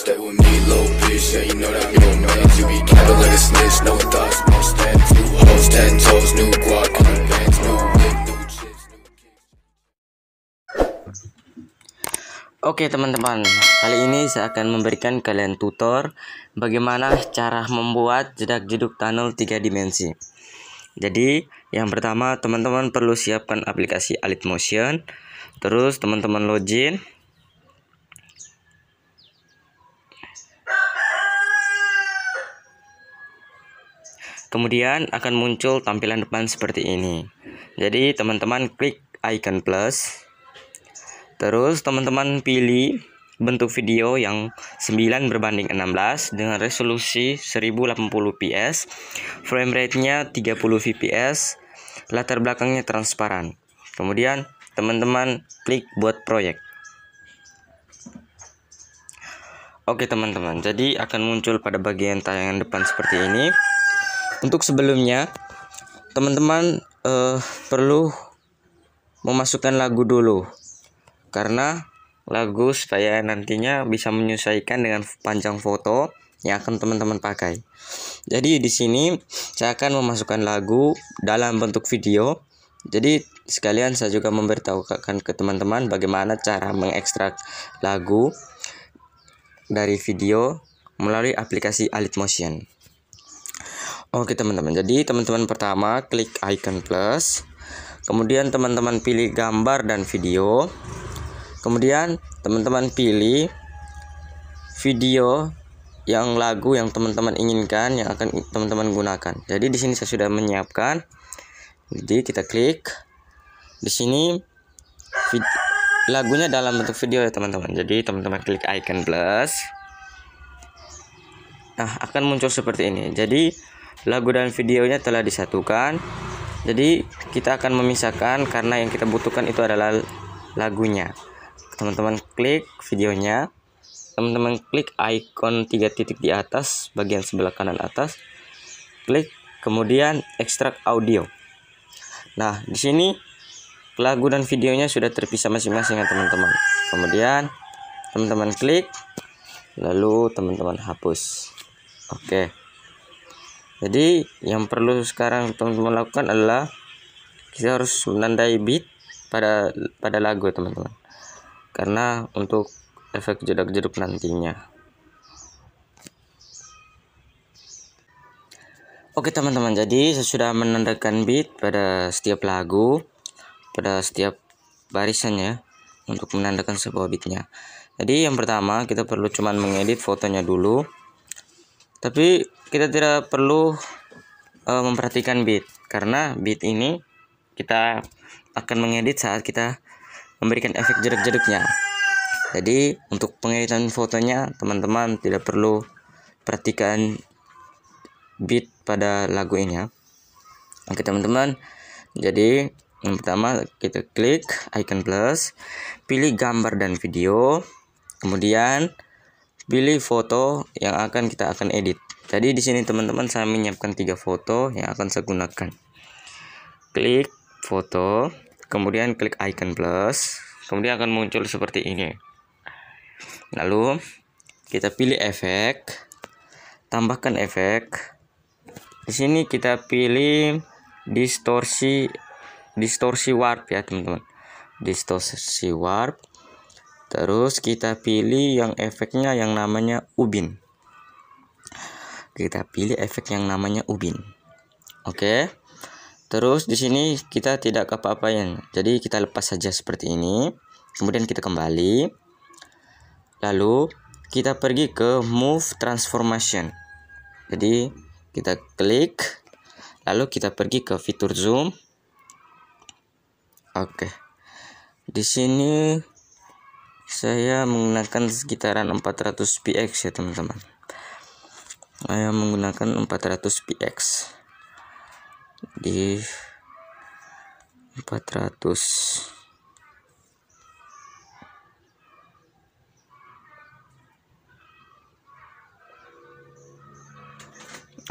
Stay with me, little bitch, yeah, you know that I'm your man You be cattle like a snitch, no thoughts, no stand Two hoes, ten toes, new guac, new the bands New lick, new chips, new kicks Oke okay, teman-teman, kali ini saya akan memberikan kalian tutor bagaimana cara membuat jedak-jeduk tunnel 3 dimensi. Jadi, yang pertama teman-teman perlu siapkan aplikasi Alit Motion, terus teman-teman login, Kemudian akan muncul tampilan depan seperti ini. Jadi teman-teman klik icon plus. Terus teman-teman pilih bentuk video yang 9 berbanding 16 dengan resolusi 1080ps, frame rate-nya 30 fps, latar belakangnya transparan. Kemudian teman-teman klik buat proyek. Oke teman-teman, jadi akan muncul pada bagian tayangan depan seperti ini. Untuk sebelumnya, teman-teman uh, perlu memasukkan lagu dulu karena lagu supaya nantinya bisa menyesuaikan dengan panjang foto yang akan teman-teman pakai. Jadi di sini saya akan memasukkan lagu dalam bentuk video. Jadi sekalian saya juga memberitahukan ke teman-teman bagaimana cara mengekstrak lagu dari video melalui aplikasi Alit Motion. Oke teman-teman, jadi teman-teman pertama klik icon plus, kemudian teman-teman pilih gambar dan video, kemudian teman-teman pilih video yang lagu yang teman-teman inginkan yang akan teman-teman gunakan. Jadi di sini saya sudah menyiapkan, jadi kita klik di sini lagunya dalam bentuk video ya teman-teman. Jadi teman-teman klik icon plus, nah akan muncul seperti ini. Jadi lagu dan videonya telah disatukan jadi kita akan memisahkan karena yang kita butuhkan itu adalah lagunya teman-teman klik videonya teman-teman klik icon tiga titik di atas bagian sebelah kanan atas klik kemudian ekstrak audio nah di sini lagu dan videonya sudah terpisah masing-masing ya teman-teman kemudian teman-teman klik lalu teman-teman hapus oke okay jadi yang perlu sekarang teman-teman lakukan adalah kita harus menandai beat pada pada lagu teman-teman karena untuk efek jeduk jeduk nantinya Oke teman-teman jadi saya sudah menandakan beat pada setiap lagu pada setiap barisannya untuk menandakan sebuah beatnya jadi yang pertama kita perlu cuman mengedit fotonya dulu tapi kita tidak perlu uh, memperhatikan bit karena bit ini kita akan mengedit saat kita memberikan efek jeruk-jeruknya. Jadi untuk pengeditan fotonya teman-teman tidak perlu perhatikan beat pada lagu ini ya. Oke teman-teman. Jadi yang pertama kita klik icon plus, pilih gambar dan video, kemudian pilih foto yang akan kita akan edit. Jadi di sini teman-teman saya menyiapkan tiga foto yang akan saya gunakan. Klik foto, kemudian klik icon plus, kemudian akan muncul seperti ini. Lalu kita pilih efek, tambahkan efek. Di sini kita pilih distorsi distorsi warp ya teman-teman. Distorsi warp. Terus kita pilih yang efeknya yang namanya ubin kita pilih efek yang namanya ubin oke terus di sini kita tidak ke apa yang jadi kita lepas saja seperti ini kemudian kita kembali lalu kita pergi ke move transformation jadi kita klik lalu kita pergi ke fitur zoom oke di sini saya menggunakan sekitaran 400 px ya teman-teman saya menggunakan 400 px di 400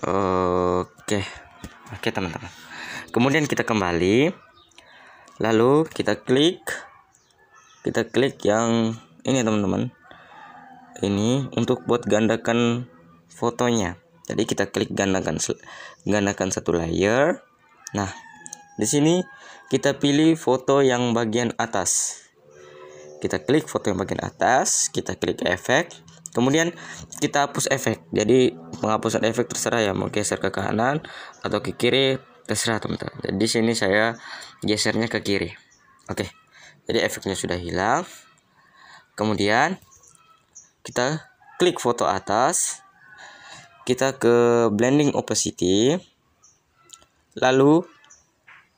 Oke Oke teman-teman Kemudian kita kembali Lalu kita klik Kita klik yang Ini teman-teman Ini untuk buat gandakan fotonya jadi kita klik gandakan gandakan satu layer nah di sini kita pilih foto yang bagian atas kita klik foto yang bagian atas kita klik efek kemudian kita hapus efek jadi penghapusan efek terserah ya mau geser ke kanan atau ke kiri terserah teman-teman jadi sini saya gesernya ke kiri oke jadi efeknya sudah hilang kemudian kita klik foto atas kita ke blending opacity lalu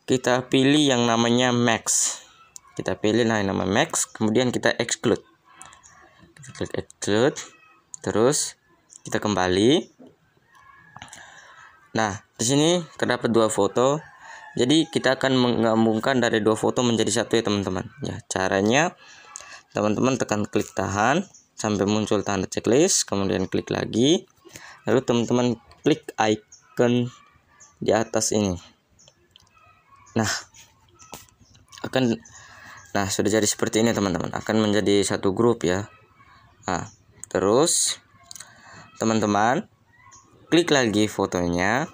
kita pilih yang namanya max kita pilih nah nama max kemudian kita exclude kita klik exclude terus kita kembali nah di sini terdapat dua foto jadi kita akan menggabungkan dari dua foto menjadi satu ya teman-teman ya caranya teman-teman tekan klik tahan sampai muncul tanda checklist kemudian klik lagi lalu teman-teman klik icon di atas ini nah akan nah sudah jadi seperti ini teman-teman akan menjadi satu grup ya nah, terus teman-teman klik lagi fotonya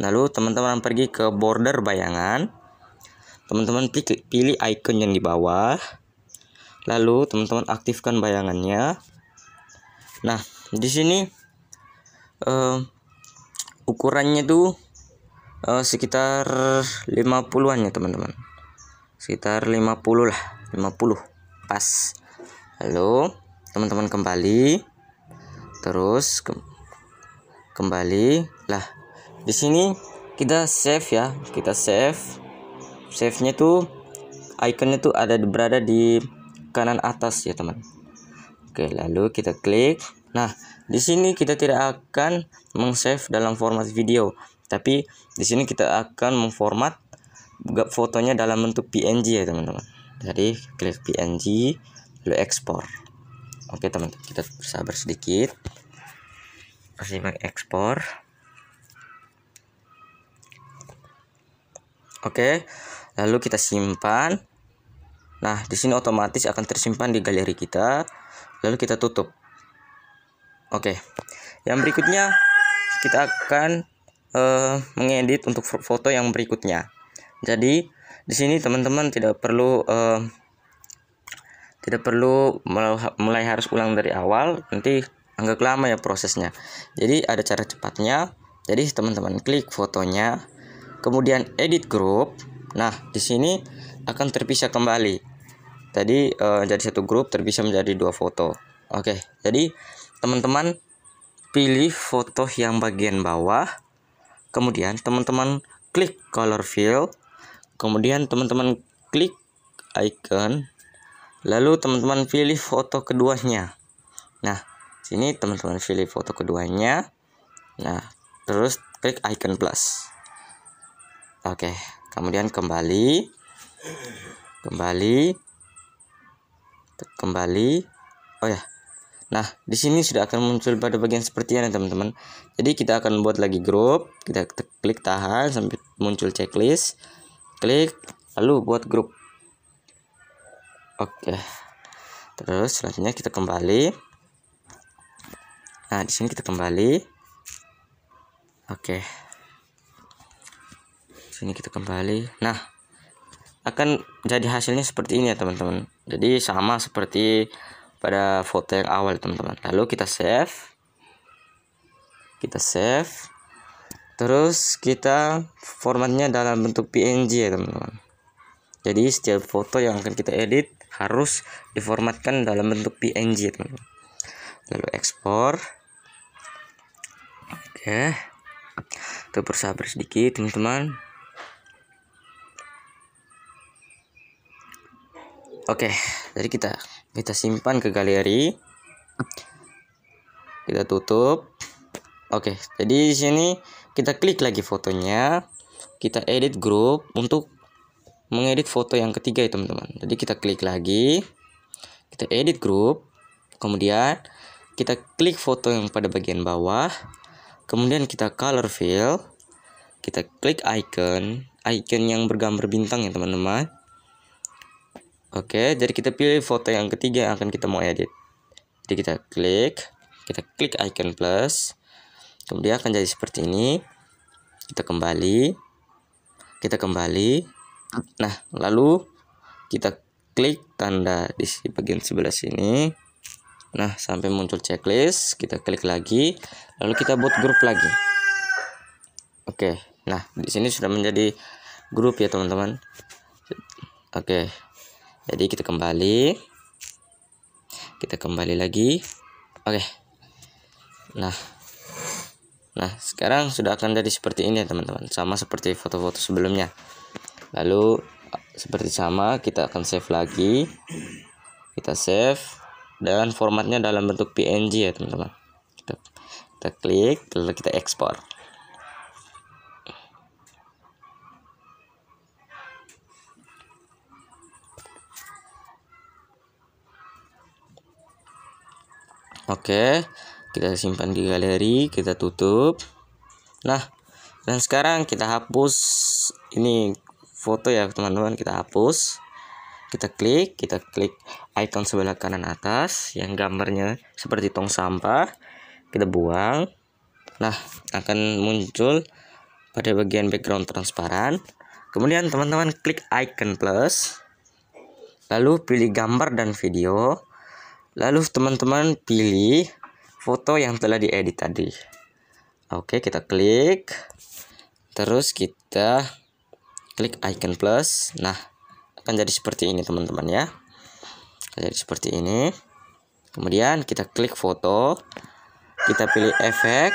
lalu teman-teman pergi ke border bayangan teman-teman pilih icon yang di bawah lalu teman-teman aktifkan bayangannya nah di sini uh, ukurannya itu uh, sekitar 50-an ya teman-teman sekitar 50 lah 50 pas halo teman-teman kembali terus ke kembali lah di sini kita save ya kita save save nya tuh ikonnya tuh ada berada di kanan atas ya teman oke lalu kita klik nah di sini kita tidak akan meng-save dalam format video, tapi di sini kita akan memformat fotonya dalam bentuk PNG ya teman-teman. Jadi klik PNG, lalu ekspor. Oke teman-teman, kita sabar sedikit. Masih ekspor Oke, lalu kita simpan. Nah, di sini otomatis akan tersimpan di galeri kita. Lalu kita tutup. Oke. Okay. Yang berikutnya kita akan uh, mengedit untuk foto yang berikutnya. Jadi di sini teman-teman tidak perlu uh, tidak perlu mulai harus ulang dari awal. Nanti anggap lama ya prosesnya. Jadi ada cara cepatnya. Jadi teman-teman klik fotonya, kemudian edit grup. Nah, di sini akan terpisah kembali. Tadi uh, jadi satu grup terpisah menjadi dua foto. Oke, jadi teman-teman pilih foto yang bagian bawah kemudian teman-teman klik color fill kemudian teman-teman klik icon lalu teman-teman pilih foto keduanya nah sini teman-teman pilih foto keduanya nah terus klik icon plus oke kemudian kembali kembali kembali oh ya Nah, di sini sudah akan muncul pada bagian seperti ini teman-teman. Jadi kita akan buat lagi grup, kita klik tahan sampai muncul checklist. Klik lalu buat grup. Oke. Terus selanjutnya kita kembali. Nah, di sini kita kembali. Oke. Di sini kita kembali. Nah, akan jadi hasilnya seperti ini ya teman-teman. Jadi sama seperti pada foto yang awal teman-teman lalu kita save kita save terus kita formatnya dalam bentuk PNG ya teman-teman jadi setiap foto yang akan kita edit harus diformatkan dalam bentuk PNG ya teman-teman lalu ekspor oke kita bersabar sedikit teman-teman Oke, jadi kita kita simpan ke galeri kita tutup oke jadi di sini kita klik lagi fotonya kita edit grup untuk mengedit foto yang ketiga ya teman-teman jadi kita klik lagi kita edit grup kemudian kita klik foto yang pada bagian bawah kemudian kita color fill kita klik icon icon yang bergambar bintang ya teman-teman Oke, jadi kita pilih foto yang ketiga yang akan kita mau edit. Jadi kita klik, kita klik icon plus. Kemudian akan jadi seperti ini. Kita kembali. Kita kembali. Nah, lalu kita klik tanda di bagian sebelah sini. Nah, sampai muncul checklist, kita klik lagi, lalu kita buat grup lagi. Oke. Nah, di sini sudah menjadi grup ya, teman-teman. Oke jadi kita kembali kita kembali lagi oke nah nah sekarang sudah akan jadi seperti ini ya teman-teman sama seperti foto-foto sebelumnya lalu seperti sama kita akan save lagi kita save dan formatnya dalam bentuk PNG ya teman-teman kita, kita klik lalu kita export Oke, kita simpan di galeri, kita tutup. Nah, dan sekarang kita hapus ini foto ya teman-teman, kita hapus. Kita klik, kita klik icon sebelah kanan atas yang gambarnya seperti tong sampah. Kita buang. Nah, akan muncul pada bagian background transparan. Kemudian teman-teman klik icon plus. Lalu pilih gambar dan video. Lalu teman-teman pilih foto yang telah diedit tadi. Oke, kita klik. Terus kita klik icon plus. Nah, akan jadi seperti ini teman-teman ya. jadi seperti ini. Kemudian kita klik foto. Kita pilih efek.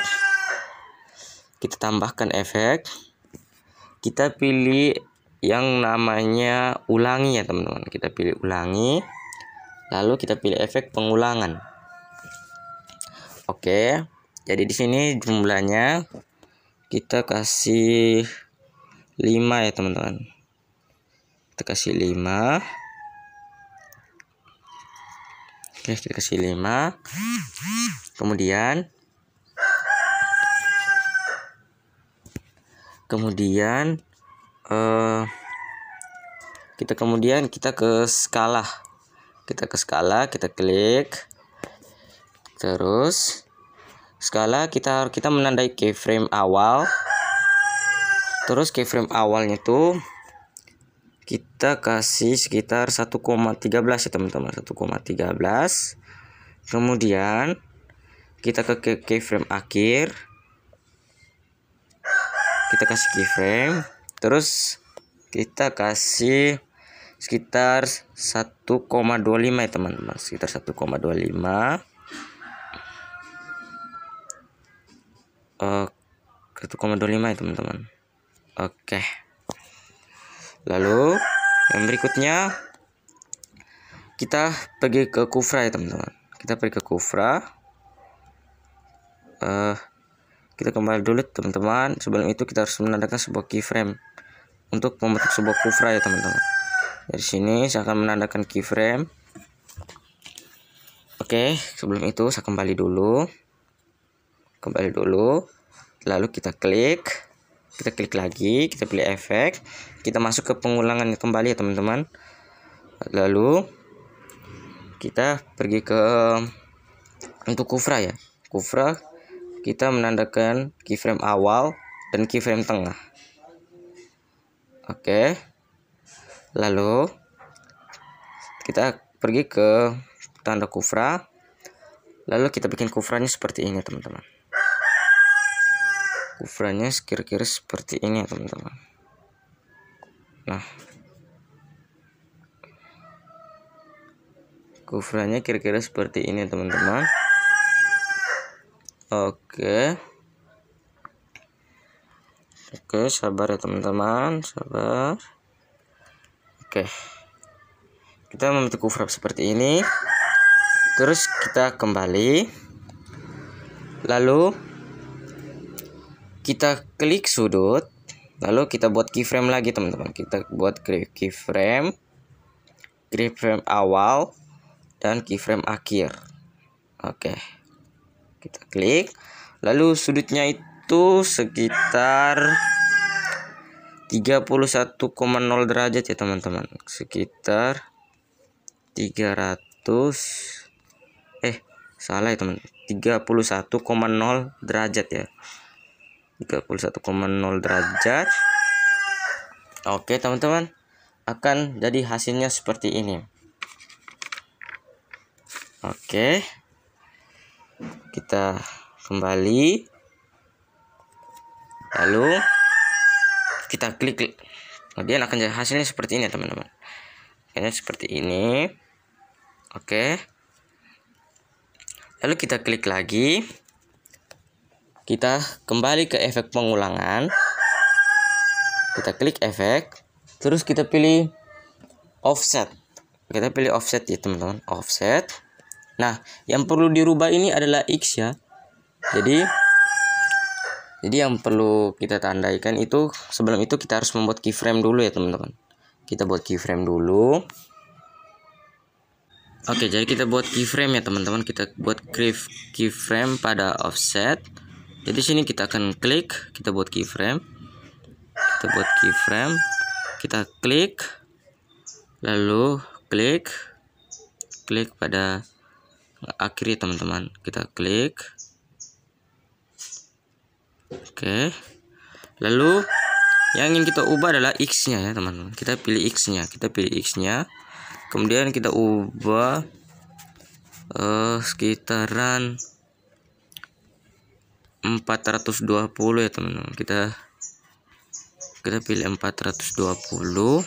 Kita tambahkan efek. Kita pilih yang namanya ulangi ya teman-teman. Kita pilih ulangi. Lalu kita pilih efek pengulangan. Oke. Jadi di sini jumlahnya kita kasih 5 ya, teman-teman. Kita kasih 5. Oke, kita kasih 5. Kemudian kemudian eh kita kemudian kita ke skala kita ke skala kita klik terus skala kita kita menandai keyframe awal terus keyframe awalnya tuh kita kasih sekitar 1,13 ya teman-teman 1,13 kemudian kita ke keyframe akhir kita kasih keyframe terus kita kasih sekitar 1,25 ya teman-teman sekitar 1,25 1,25 eh, ya teman-teman oke lalu yang berikutnya kita pergi ke kufra ya teman-teman kita pergi ke kufra uh, kita kembali dulu teman-teman sebelum itu kita harus menandakan sebuah keyframe untuk membentuk sebuah kufra ya teman-teman dari sini saya akan menandakan keyframe oke sebelum itu saya kembali dulu kembali dulu lalu kita klik kita klik lagi kita pilih efek kita masuk ke pengulangan kembali ya teman-teman lalu kita pergi ke untuk kufra ya kufra kita menandakan keyframe awal dan keyframe tengah oke okay lalu kita pergi ke tanda kufra lalu kita bikin kufranya seperti ini teman-teman kufranya kira-kira seperti ini ya, teman-teman nah kufranya kira-kira seperti ini ya, teman-teman oke oke sabar ya teman-teman sabar Oke. Kita membentuk kufrap seperti ini. Terus kita kembali. Lalu kita klik sudut. Lalu kita buat keyframe lagi, teman-teman. Kita buat keyframe keyframe awal dan keyframe akhir. Oke. Kita klik. Lalu sudutnya itu sekitar 31,0 derajat ya teman-teman sekitar 300 eh salah ya teman 31,0 derajat ya 31,0 derajat Oke teman-teman akan jadi hasilnya seperti ini Oke kita kembali lalu kita klik kemudian nah, akan hasilnya seperti ini teman-teman ini seperti ini oke lalu kita klik lagi kita kembali ke efek pengulangan kita klik efek terus kita pilih offset kita pilih offset ya teman-teman offset nah yang perlu dirubah ini adalah x ya jadi jadi yang perlu kita tandaikan itu sebelum itu kita harus membuat keyframe dulu ya teman-teman kita buat keyframe dulu Oke, jadi kita buat keyframe ya teman-teman. Kita buat keyframe pada offset. Jadi sini kita akan klik, kita buat keyframe. Kita buat keyframe. Kita klik lalu klik klik pada akhir teman-teman. Kita klik Oke. Lalu yang ingin kita ubah adalah x-nya ya, teman-teman. Kita pilih x-nya, kita pilih x-nya. Kemudian kita ubah eh sekitaran 420 ya, teman-teman. Kita kita pilih 420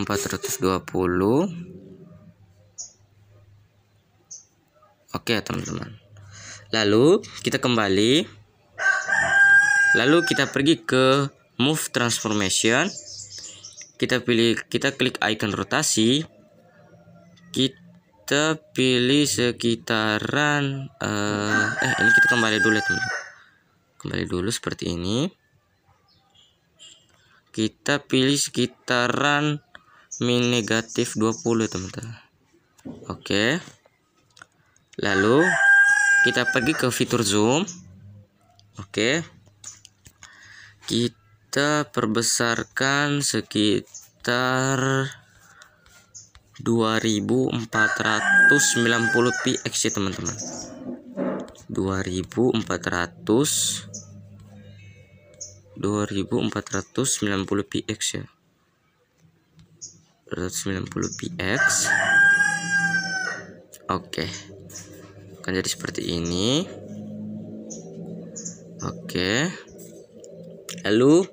420 Oke teman-teman Lalu kita kembali. Lalu kita pergi ke move transformation. Kita pilih kita klik icon rotasi. Kita pilih sekitaran uh, eh ini kita kembali dulu ya teman. Kembali dulu seperti ini. Kita pilih sekitaran min negatif 20 teman-teman. Oke. Lalu kita pergi ke fitur zoom oke kita perbesarkan sekitar 2490 px ya teman-teman 2400 2490 px ya 290 px oke okay akan jadi seperti ini oke lalu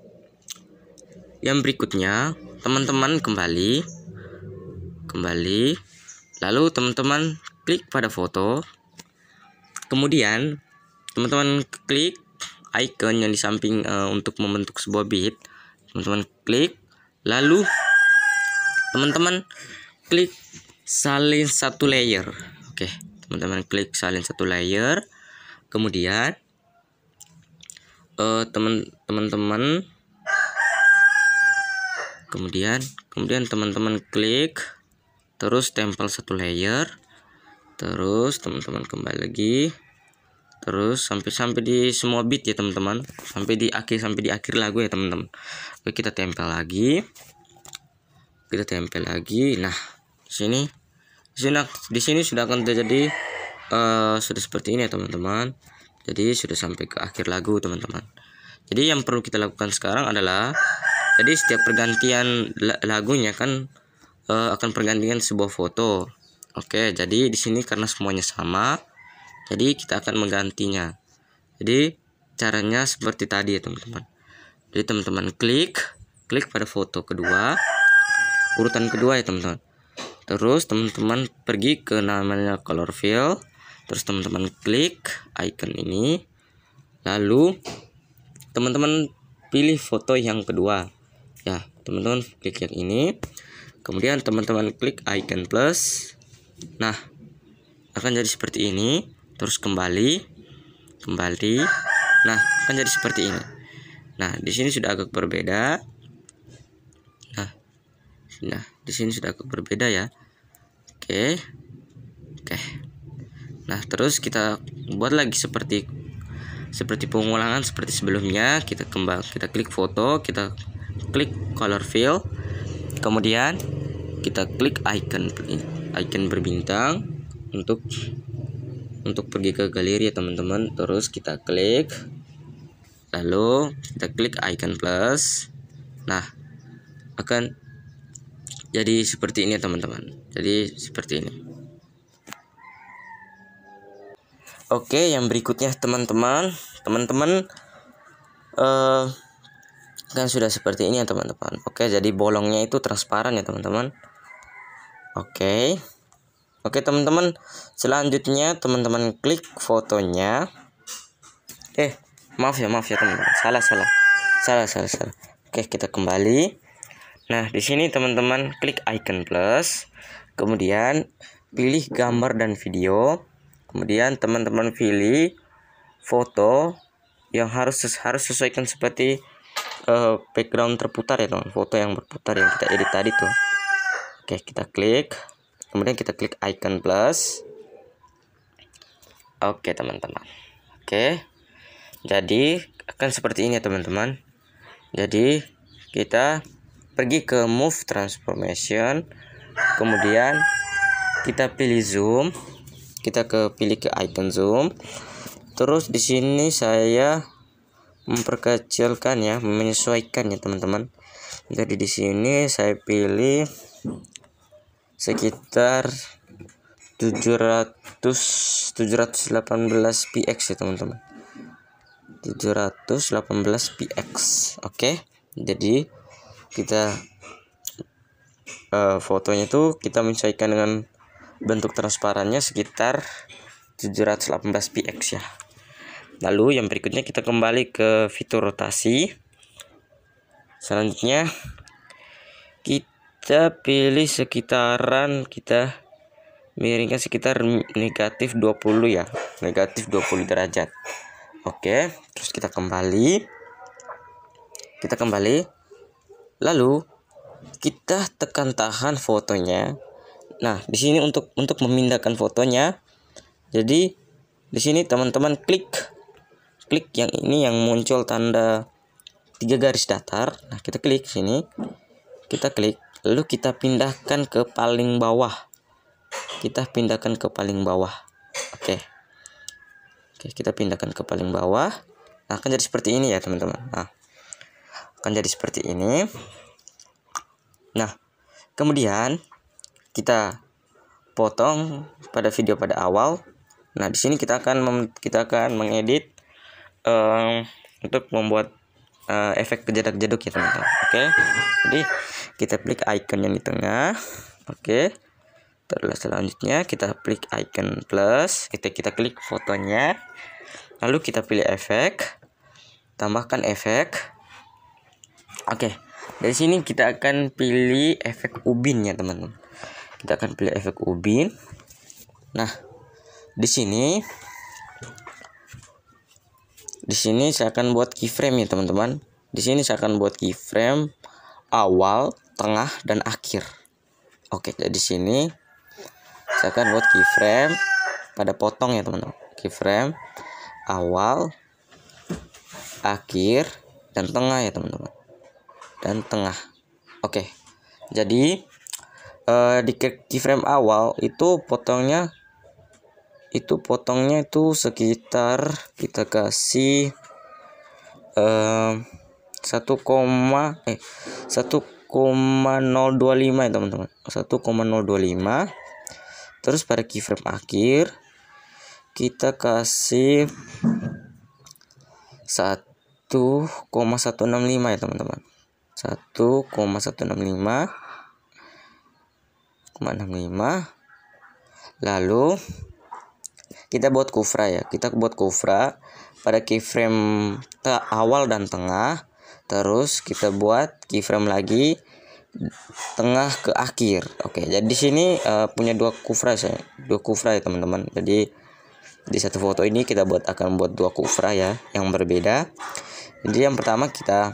yang berikutnya teman-teman kembali kembali lalu teman-teman klik pada foto kemudian teman-teman klik icon yang di samping uh, untuk membentuk sebuah bit teman-teman klik lalu teman-teman klik salin satu layer oke okay teman-teman klik salin satu layer kemudian uh, teman teman kemudian kemudian teman-teman klik terus tempel satu layer terus teman-teman kembali lagi terus sampai sampai di semua bit ya teman-teman sampai di akhir sampai di akhir lagu ya teman-teman oke kita tempel lagi kita tempel lagi nah sini sini di sini sudah akan terjadi uh, sudah seperti ini ya teman-teman jadi sudah sampai ke akhir lagu teman-teman jadi yang perlu kita lakukan sekarang adalah jadi setiap pergantian lagunya kan uh, akan pergantian sebuah foto oke jadi di sini karena semuanya sama jadi kita akan menggantinya jadi caranya seperti tadi ya teman-teman jadi teman-teman klik klik pada foto kedua urutan kedua ya teman-teman terus teman-teman pergi ke namanya color fill terus teman-teman klik icon ini lalu teman-teman pilih foto yang kedua ya teman-teman klik yang ini kemudian teman-teman klik icon plus nah akan jadi seperti ini terus kembali kembali nah akan jadi seperti ini nah di sini sudah agak berbeda Nah, di sini sudah agak berbeda ya. Oke. Oke. Nah, terus kita buat lagi seperti seperti pengulangan seperti sebelumnya, kita kembang, kita klik foto, kita klik color fill. Kemudian kita klik icon icon berbintang untuk untuk pergi ke galeri ya teman-teman. Terus kita klik lalu kita klik icon plus. Nah, akan jadi seperti ini teman-teman jadi seperti ini oke yang berikutnya teman-teman teman-teman eh, kan sudah seperti ini ya teman-teman oke jadi bolongnya itu transparan ya teman-teman oke oke teman-teman selanjutnya teman-teman klik fotonya eh maaf ya maaf ya teman-teman salah salah salah salah salah oke kita kembali Nah, di sini teman-teman klik icon plus, kemudian pilih gambar dan video, kemudian teman-teman pilih foto yang harus harus sesuaikan seperti uh, background terputar ya teman, foto yang berputar yang kita edit tadi tuh. Oke, kita klik, kemudian kita klik icon plus. Oke, teman-teman. Oke. Jadi akan seperti ini teman-teman. Jadi kita pergi ke move transformation kemudian kita pilih zoom kita ke pilih ke icon zoom terus di sini saya memperkecilkan ya menyesuaikan ya teman-teman jadi di sini saya pilih sekitar 700 718 px ya teman-teman 718 px oke okay? jadi kita uh, fotonya itu kita menyesuaikan dengan bentuk transparannya sekitar 718 px ya lalu yang berikutnya kita kembali ke fitur rotasi selanjutnya kita pilih sekitaran kita miringkan sekitar negatif 20 ya negatif 20 derajat oke terus kita kembali kita kembali Lalu kita tekan tahan fotonya. Nah, di sini untuk untuk memindahkan fotonya. Jadi di sini teman-teman klik klik yang ini yang muncul tanda tiga garis datar. Nah, kita klik sini. Kita klik, lalu kita pindahkan ke paling bawah. Kita pindahkan ke paling bawah. Oke. Oke, kita pindahkan ke paling bawah. Nah, akan jadi seperti ini ya, teman-teman. Nah, akan jadi seperti ini nah kemudian kita potong pada video pada awal nah di sini kita akan kita akan mengedit um, untuk membuat uh, efek kejedak jeduk ya teman-teman oke okay? jadi kita klik icon yang di tengah oke okay? terus selanjutnya kita klik icon plus kita kita klik fotonya lalu kita pilih efek tambahkan efek Oke, dari sini kita akan pilih efek ubin ya teman-teman. Kita akan pilih efek ubin. Nah, di sini di sini saya akan buat keyframe ya teman-teman. Di sini saya akan buat keyframe awal, tengah, dan akhir. Oke, jadi sini saya akan buat keyframe pada potong ya teman-teman. Keyframe awal, akhir, dan tengah ya teman-teman dan tengah. Oke. Jadi uh, di keyframe awal itu potongnya itu potongnya itu sekitar kita kasih eh 1, eh 1,025 ya teman-teman. 1,025. Terus pada keyframe akhir kita kasih 1,165 ya teman-teman 1,165 65 lalu kita buat kufra ya kita buat kufra pada keyframe awal dan tengah terus kita buat keyframe lagi tengah ke akhir oke jadi sini uh, punya dua kufra saya dua kufra ya teman-teman jadi di satu foto ini kita buat akan buat dua kufra ya yang berbeda jadi yang pertama kita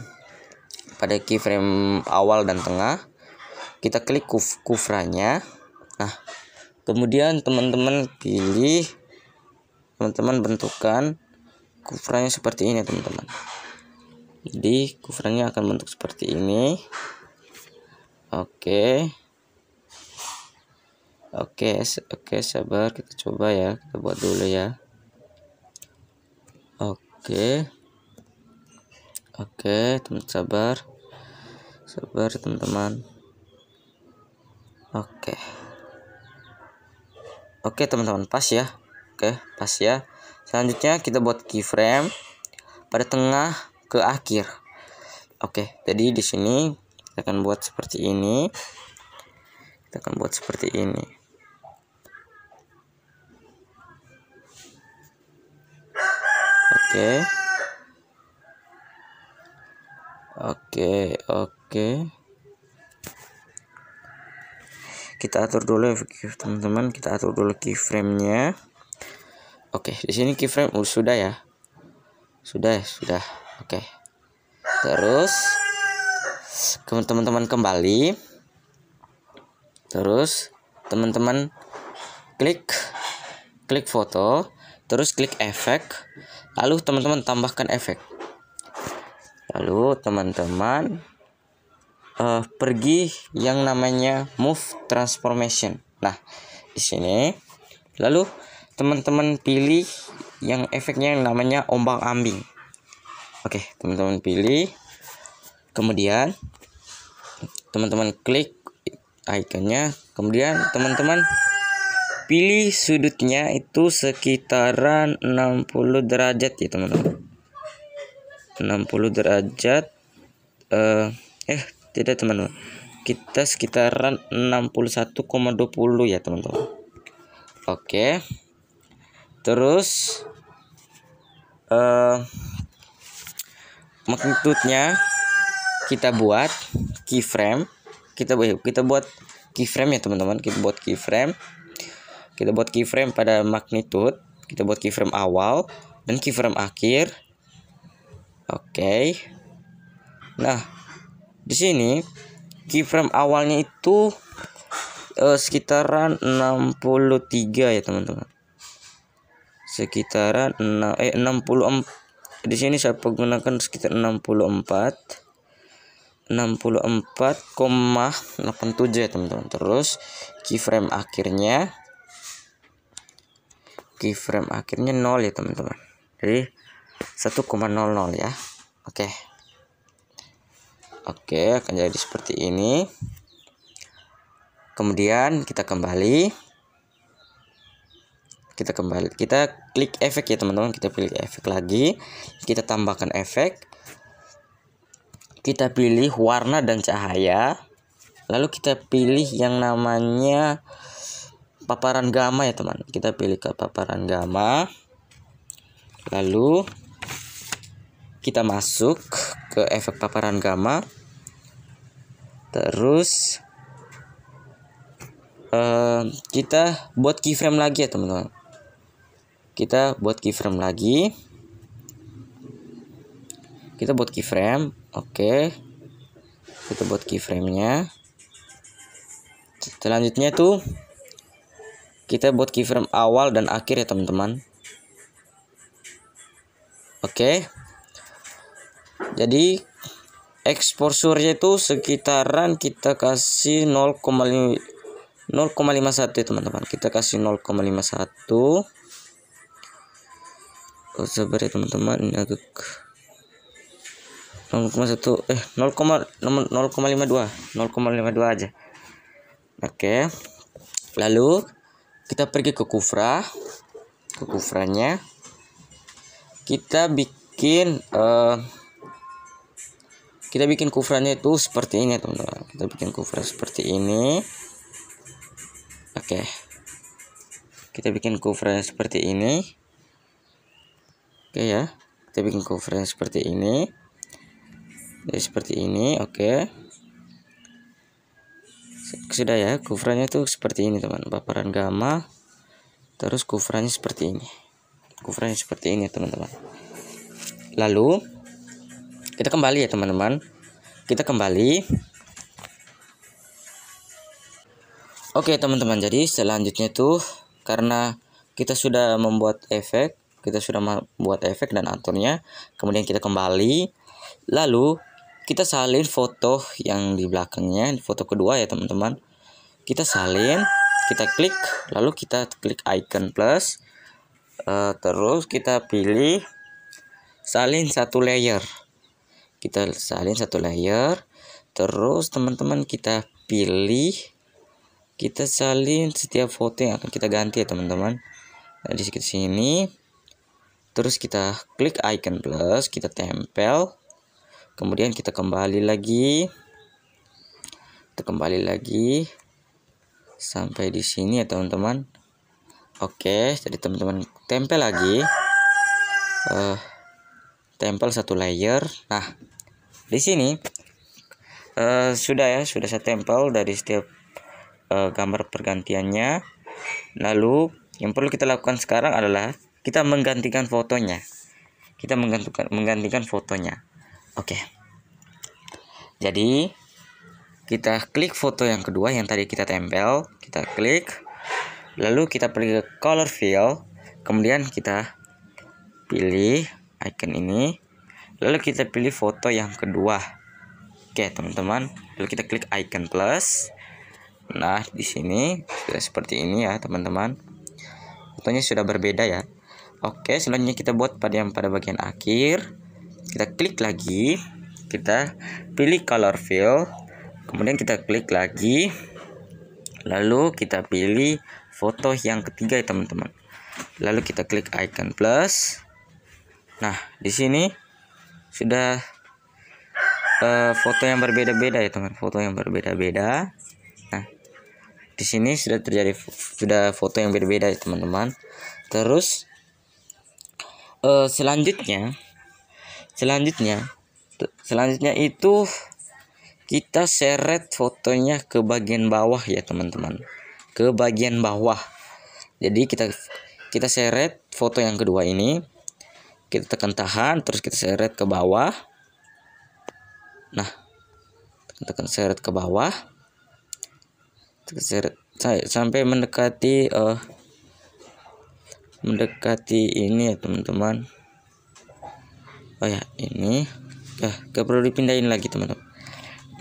pada keyframe awal dan tengah kita klik kuf kufranya nah kemudian teman-teman pilih teman-teman bentukkan kufranya seperti ini teman-teman jadi kufranya akan bentuk seperti ini oke oke oke sabar kita coba ya kita buat dulu ya oke Oke, teman sabar. Sabar, teman-teman. Oke. Oke, teman-teman, pas ya. Oke, pas ya. Selanjutnya kita buat keyframe pada tengah ke akhir. Oke, jadi di sini kita akan buat seperti ini. Kita akan buat seperti ini. Oke. Okay. Oke, oke. Kita atur dulu ya teman-teman, kita atur dulu keyframe-nya. Oke, di sini keyframe oh, sudah ya. Sudah, ya? sudah. Oke. Terus teman-teman kembali. Terus teman-teman klik klik foto, terus klik efek, lalu teman-teman tambahkan efek lalu teman-teman uh, pergi yang namanya move transformation nah di sini lalu teman-teman pilih yang efeknya yang namanya ombak ambing oke teman-teman pilih kemudian teman-teman klik ikonnya kemudian teman-teman pilih sudutnya itu sekitaran 60 derajat ya teman-teman 60 derajat eh, eh tidak teman-teman kita sekitaran 61,20 ya teman-teman oke terus eh, nya kita buat keyframe kita buat kita buat keyframe ya teman-teman kita buat keyframe kita buat keyframe pada magnitude kita buat keyframe awal dan keyframe akhir Oke. Nah, di sini keyframe awalnya itu eh, sekitaran 63 ya, teman-teman. Sekitaran 6 eh 64. Di sini saya menggunakan sekitar 64. 64,87 ya teman-teman terus keyframe akhirnya keyframe akhirnya 0 ya teman-teman jadi 1,00 ya oke oke akan jadi seperti ini kemudian kita kembali kita kembali kita klik efek ya teman-teman kita pilih efek lagi kita tambahkan efek kita pilih warna dan cahaya lalu kita pilih yang namanya paparan gamma ya teman kita pilih ke paparan gamma lalu kita masuk ke efek paparan gamma terus uh, kita buat keyframe lagi ya teman-teman kita buat keyframe lagi kita buat keyframe oke okay. kita buat keyframe-nya selanjutnya tuh kita buat keyframe awal dan akhir ya teman-teman oke okay jadi exposurnya itu sekitaran kita kasih 0,51 0,51 ya, teman-teman kita kasih 0,51 oh, sabar ya teman-teman ini agak 0,1 eh 0,52 0,52 aja oke lalu kita pergi ke kufra ke kufranya kita bikin uh, kita bikin kufrannya itu seperti ini teman-teman kita bikin kufra seperti ini oke kita bikin kufra seperti ini oke ya kita bikin kufra seperti ini jadi ya, seperti ini oke sudah ya kufranya itu seperti ini teman paparan gamma terus kufranya seperti ini kufranya seperti ini teman-teman lalu kita kembali ya teman-teman kita kembali oke teman-teman jadi selanjutnya itu karena kita sudah membuat efek kita sudah membuat efek dan aturnya kemudian kita kembali lalu kita salin foto yang di belakangnya foto kedua ya teman-teman kita salin kita klik lalu kita klik icon plus uh, terus kita pilih salin satu layer kita salin satu layer terus teman-teman kita pilih kita salin setiap foto yang akan kita ganti ya teman-teman nah, di sini terus kita klik icon plus kita tempel kemudian kita kembali lagi kita kembali lagi sampai di sini ya teman-teman oke jadi teman-teman tempel lagi uh, tempel satu layer nah di sini uh, sudah ya sudah saya tempel dari setiap uh, gambar pergantiannya lalu yang perlu kita lakukan sekarang adalah kita menggantikan fotonya kita menggantikan menggantikan fotonya oke okay. jadi kita klik foto yang kedua yang tadi kita tempel kita klik lalu kita pergi ke color fill kemudian kita pilih icon ini lalu kita pilih foto yang kedua oke teman-teman lalu kita klik icon plus nah di sini sudah seperti ini ya teman-teman fotonya sudah berbeda ya oke selanjutnya kita buat pada yang pada bagian akhir kita klik lagi kita pilih color fill kemudian kita klik lagi lalu kita pilih foto yang ketiga ya teman-teman lalu kita klik icon plus nah di sini sudah uh, foto yang berbeda-beda ya teman foto yang berbeda-beda nah di sini sudah terjadi sudah foto yang berbeda ya teman-teman terus uh, selanjutnya selanjutnya selanjutnya itu kita seret fotonya ke bagian bawah ya teman-teman ke bagian bawah jadi kita kita seret foto yang kedua ini kita tekan tahan terus kita seret ke bawah nah tekan, -tekan seret ke bawah tekan seret sampai mendekati uh, mendekati ini ya teman-teman oh ya ini ya eh, gak perlu dipindahin lagi teman-teman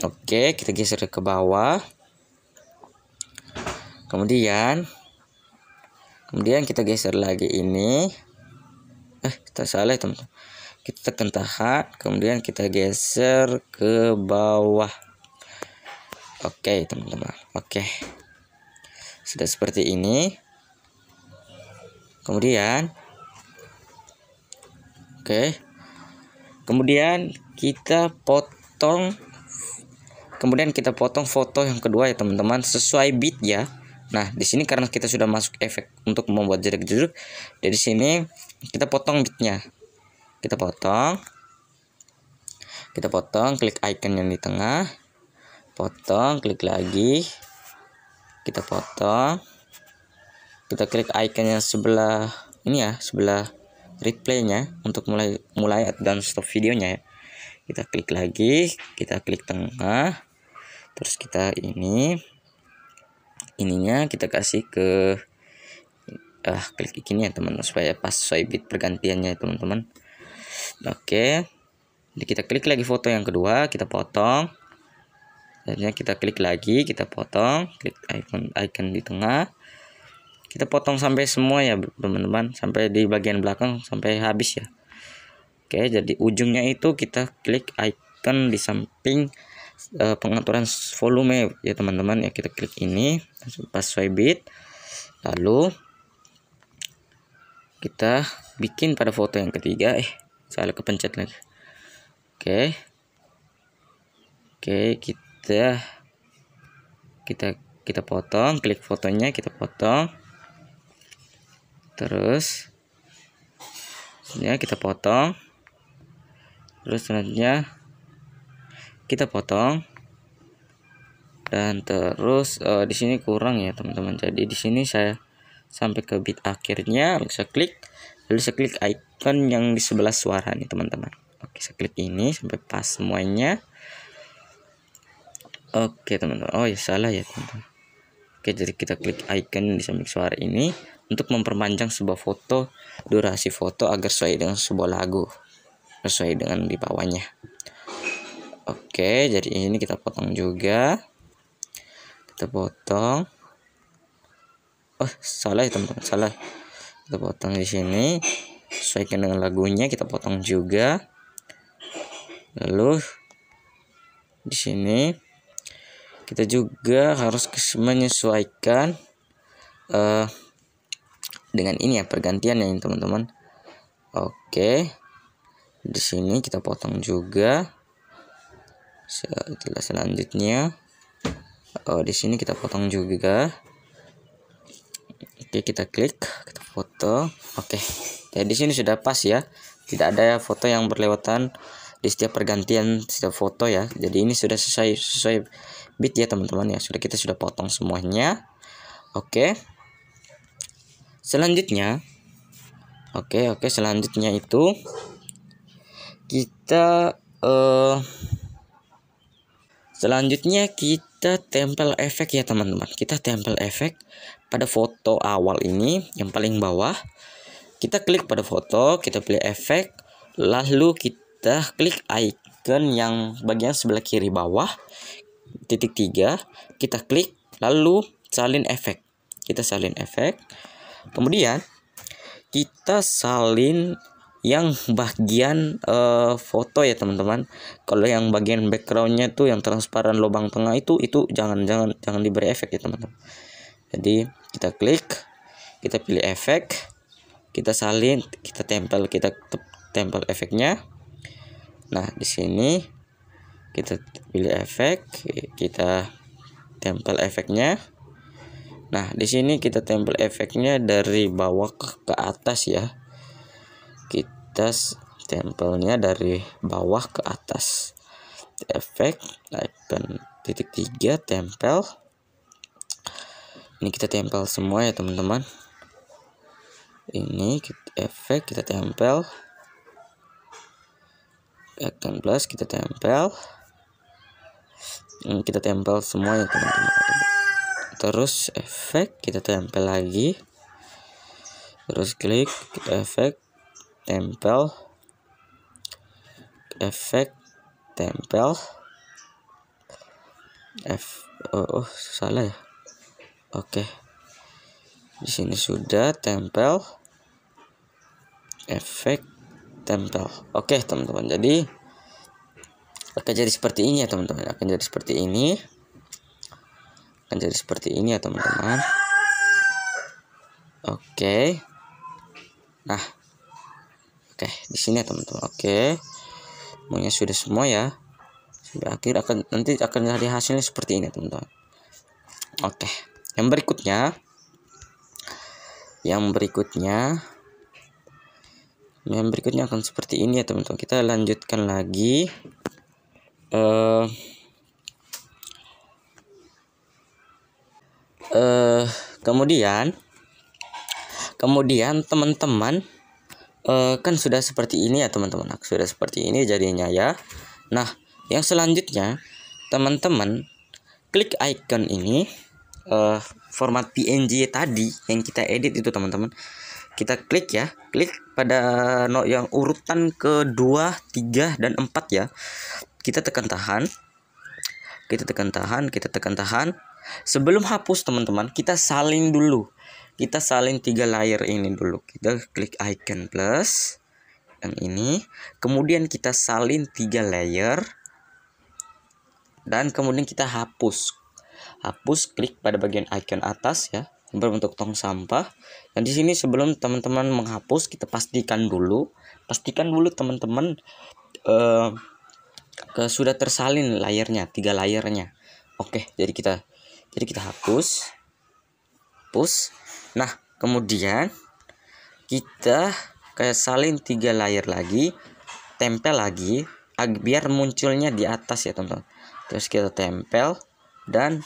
oke kita geser ke bawah kemudian kemudian kita geser lagi ini eh kita salah teman-teman kita tekan tahan kemudian kita geser ke bawah oke okay, teman-teman oke okay. sudah seperti ini kemudian oke okay. kemudian kita potong kemudian kita potong foto yang kedua ya teman-teman sesuai bit ya nah di sini karena kita sudah masuk efek untuk membuat jarak jeruk jadi sini kita potong bitnya kita potong kita potong klik icon yang di tengah potong klik lagi kita potong kita klik icon yang sebelah ini ya sebelah replaynya untuk mulai mulai dan stop videonya ya kita klik lagi kita klik tengah terus kita ini ininya kita kasih ke ah klik ini ya teman teman supaya pas sesuai bit pergantiannya teman-teman oke jadi kita klik lagi foto yang kedua kita potong Selanjutnya kita klik lagi, kita potong, klik icon icon di tengah. Kita potong sampai semua ya, teman-teman, sampai di bagian belakang sampai habis ya. Oke, jadi ujungnya itu kita klik icon di samping uh, pengaturan volume ya, teman-teman. Ya kita klik ini, pas swipe bit. Lalu kita bikin pada foto yang ketiga eh salah kepencet lagi oke oke kita kita kita potong klik fotonya kita potong terus ya kita potong terus selanjutnya kita potong dan terus uh, di sini kurang ya teman-teman jadi di sini saya sampai ke bit akhirnya lalu saya klik lalu saya klik icon yang di sebelah suara nih teman-teman oke saya klik ini sampai pas semuanya oke teman-teman oh ya salah ya teman-teman oke jadi kita klik icon di samping suara ini untuk memperpanjang sebuah foto durasi foto agar sesuai dengan sebuah lagu sesuai dengan di bawahnya oke jadi ini kita potong juga kita potong oh salah ya teman-teman salah kita potong di sini sesuaikan dengan lagunya kita potong juga lalu di sini kita juga harus menyesuaikan uh, dengan ini ya pergantian ya teman-teman oke di sini kita potong juga setelah selanjutnya oh di sini kita potong juga Oke, kita klik, kita foto. Oke. jadi di sini sudah pas ya. Tidak ada foto yang berlewatan di setiap pergantian setiap foto ya. Jadi ini sudah sesuai sesuai bit ya, teman-teman ya. Sudah kita sudah potong semuanya. Oke. Selanjutnya Oke, oke, selanjutnya itu kita uh, selanjutnya kita tempel efek ya teman-teman kita tempel efek pada foto awal ini yang paling bawah kita klik pada foto kita pilih efek lalu kita klik icon yang bagian sebelah kiri bawah titik tiga kita klik lalu salin efek kita salin efek kemudian kita salin yang bagian uh, foto ya teman-teman kalau yang bagian backgroundnya tuh yang transparan lubang tengah itu itu jangan jangan jangan diberi efek ya teman-teman jadi kita klik kita pilih efek kita salin kita tempel kita tempel efeknya nah di sini kita pilih efek kita tempel efeknya nah di sini kita tempel efeknya dari bawah ke, atas ya kita tempelnya dari bawah ke atas efek titik tiga tempel ini kita tempel semua ya teman-teman ini efek kita tempel akan plus kita tempel ini hmm, kita tempel semua ya teman-teman terus efek kita tempel lagi terus klik efek tempel efek tempel F oh, oh salah ya Oke. Di sini sudah tempel efek tempel. Oke, teman-teman. Jadi akan jadi seperti ini ya, teman-teman. Akan jadi seperti ini. Akan jadi seperti ini ya, teman-teman. Oke. Nah. Oke, di sini ya, teman-teman. Oke. Semuanya sudah semua ya sampai akhir akan nanti akan jadi hasilnya seperti ini teman-teman oke okay yang berikutnya yang berikutnya yang berikutnya akan seperti ini ya teman-teman kita lanjutkan lagi uh, uh, kemudian kemudian teman-teman uh, kan sudah seperti ini ya teman-teman nah, sudah seperti ini jadinya ya nah yang selanjutnya teman-teman klik icon ini uh, format PNG tadi yang kita edit itu teman-teman kita klik ya klik pada no yang urutan kedua tiga dan empat ya kita tekan tahan kita tekan tahan kita tekan tahan sebelum hapus teman-teman kita salin dulu kita salin tiga layer ini dulu kita klik icon plus yang ini kemudian kita salin tiga layer dan kemudian kita hapus hapus, klik pada bagian icon atas ya berbentuk tong sampah. Dan di sini sebelum teman-teman menghapus kita pastikan dulu, pastikan dulu teman-teman eh, sudah tersalin layarnya, tiga layarnya. Oke, jadi kita jadi kita hapus, hapus. Nah kemudian kita kayak salin tiga layar lagi tempel lagi biar munculnya di atas ya teman-teman terus kita tempel dan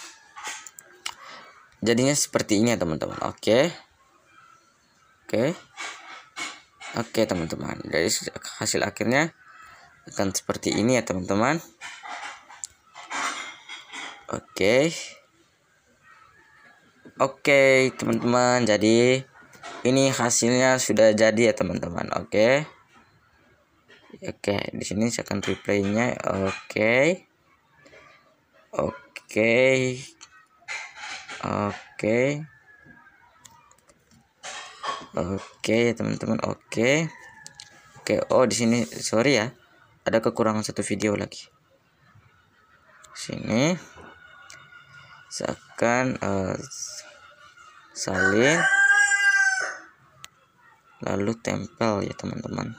jadinya seperti ini ya teman-teman oke oke oke teman-teman jadi hasil akhirnya akan seperti ini ya teman-teman oke oke teman-teman jadi ini hasilnya sudah jadi ya teman-teman oke oke di sini saya akan replaynya oke oke Oke. Oke, teman-teman. Oke. Oke, oh di sini sorry ya. Ada kekurangan satu video lagi. Sini. Saya akan uh, eh, salin lalu tempel ya teman-teman.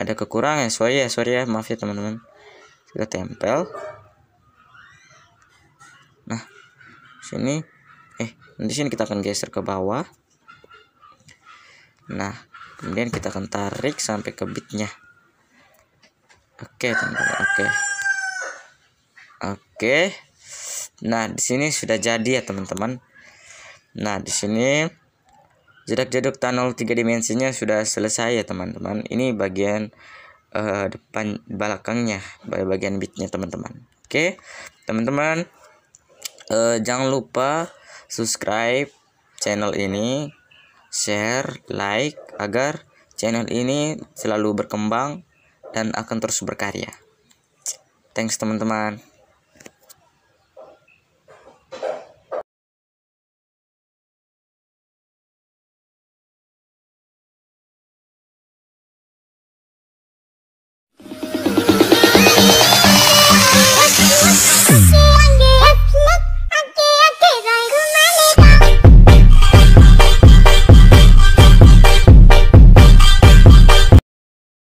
Ada kekurangan, sorry ya, sorry ya, maaf ya teman-teman. Kita tempel. Nah, sini eh di sini kita akan geser ke bawah nah kemudian kita akan tarik sampai ke bitnya oke teman-teman oke oke nah di sini sudah jadi ya teman-teman nah di sini jarak-jarak tunnel tiga dimensinya sudah selesai ya teman-teman ini bagian uh, depan belakangnya bagian bitnya teman-teman oke teman-teman uh, jangan lupa subscribe channel ini, share, like agar channel ini selalu berkembang dan akan terus berkarya. Thanks teman-teman.